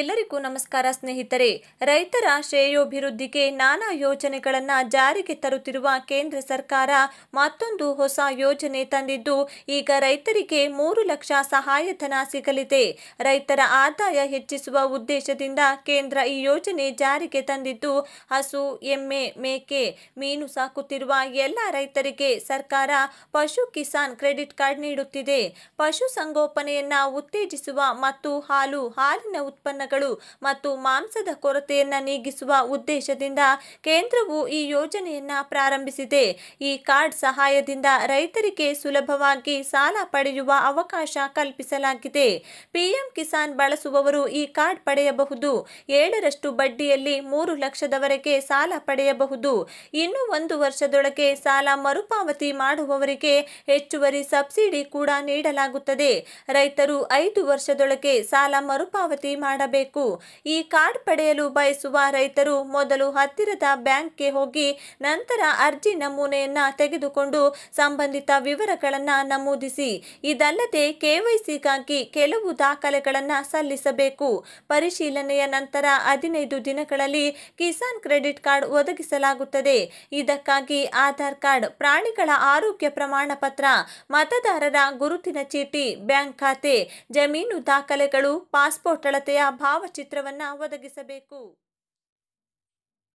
ಎಲ್ಲರಿಗೂ ನಮಸ್ಕಾರ ಸ್ನೇಹಿತರೆ ರೈತರ ಶ್ರೇಯೋಭಿವೃದ್ಧಿಗೆ ನಾನಾ ಯೋಜನೆಗಳನ್ನು ಜಾರಿಗೆ ತರುತ್ತಿರುವ ಕೇಂದ್ರ ಸರ್ಕಾರ ಮತ್ತೊಂದು ಹೊಸ ಯೋಜನೆ ತಂದಿದ್ದು ಈಗ ರೈತರಿಗೆ ಮೂರು ಲಕ್ಷ ಸಹಾಯಧನ ಸಿಗಲಿದೆ ರೈತರ ಆದಾಯ ಹೆಚ್ಚಿಸುವ ಉದ್ದೇಶದಿಂದ ಕೇಂದ್ರ ಈ ಯೋಜನೆ ಜಾರಿಗೆ ತಂದಿದ್ದು ಹಸು ಎಮ್ಮೆ ಮೇಕೆ ಮೀನು ಸಾಕುತ್ತಿರುವ ಎಲ್ಲ ರೈತರಿಗೆ ಸರ್ಕಾರ ಪಶು ಕಿಸಾನ್ ಕ್ರೆಡಿಟ್ ಕಾರ್ಡ್ ನೀಡುತ್ತಿದೆ ಪಶು ಸಂಗೋಪನೆಯನ್ನ ಉತ್ತೇಜಿಸುವ ಮತ್ತು ಹಾಲು ಹಾಲಿನ ಉತ್ಪನ್ನ ಉತ್ಪನ್ನಗಳು ಮತ್ತು ಮಾಂಸದ ಕೊರತೆಯನ್ನು ನೀಗಿಸುವ ಉದ್ದೇಶದಿಂದ ಕೇಂದ್ರವು ಈ ಯೋಜನೆಯನ್ನು ಪ್ರಾರಂಭಿಸಿದೆ ಈ ಕಾರ್ಡ್ ಸಹಾಯದಿಂದ ರೈತರಿಗೆ ಸುಲಭವಾಗಿ ಸಾಲ ಪಡೆಯುವ ಅವಕಾಶ ಕಲ್ಪಿಸಲಾಗಿದೆ ಪಿಎಂ ಕಿಸಾನ್ ಬಳಸುವವರು ಈ ಕಾರ್ಡ್ ಪಡೆಯಬಹುದು ಏಳರಷ್ಟು ಬಡ್ಡಿಯಲ್ಲಿ ಮೂರು ಲಕ್ಷದವರೆಗೆ ಸಾಲ ಪಡೆಯಬಹುದು ಇನ್ನು ಒಂದು ವರ್ಷದೊಳಗೆ ಸಾಲ ಮರುಪಾವತಿ ಮಾಡುವವರಿಗೆ ಹೆಚ್ಚುವರಿ ಸಬ್ಸಿಡಿ ಕೂಡ ನೀಡಲಾಗುತ್ತದೆ ರೈತರು ಐದು ವರ್ಷದೊಳಗೆ ಸಾಲ ಮರುಪಾವತಿ ಮಾಡಬೇಕು ಮಾಡಬೇಕು ಈ ಕಾರ್ಡ್ ಪಡೆಯಲು ಬಯಸುವ ರೈತರು ಮೊದಲು ಹತ್ತಿರದ ಬ್ಯಾಂಕ್ಗೆ ಹೋಗಿ ನಂತರ ಅರ್ಜಿ ನಮೂನೆಯನ್ನು ತೆಗೆದುಕೊಂಡು ಸಂಬಂಧಿತ ವಿವರಗಳನ್ನು ನಮೂದಿಸಿ ಇದಲ್ಲದೆ ಕೆವೈಸಿಗಾಗಿ ಕೆಲವು ದಾಖಲೆಗಳನ್ನು ಸಲ್ಲಿಸಬೇಕು ಪರಿಶೀಲನೆಯ ನಂತರ ಹದಿನೈದು ದಿನಗಳಲ್ಲಿ ಕಿಸಾನ್ ಕ್ರೆಡಿಟ್ ಕಾರ್ಡ್ ಒದಗಿಸಲಾಗುತ್ತದೆ ಇದಕ್ಕಾಗಿ ಆಧಾರ್ ಕಾರ್ಡ್ ಪ್ರಾಣಿಗಳ ಆರೋಗ್ಯ ಪ್ರಮಾಣ ಪತ್ರ ಮತದಾರರ ಗುರುತಿನ ಚೀಟಿ ಬ್ಯಾಂಕ್ ಖಾತೆ ಜಮೀನು ದಾಖಲೆಗಳು ಪಾಸ್ಪೋರ್ಟ್ ಅಳತೆಯ ಭಾವಚಿತ್ರವನ್ನು ಒದಗಿಸಬೇಕು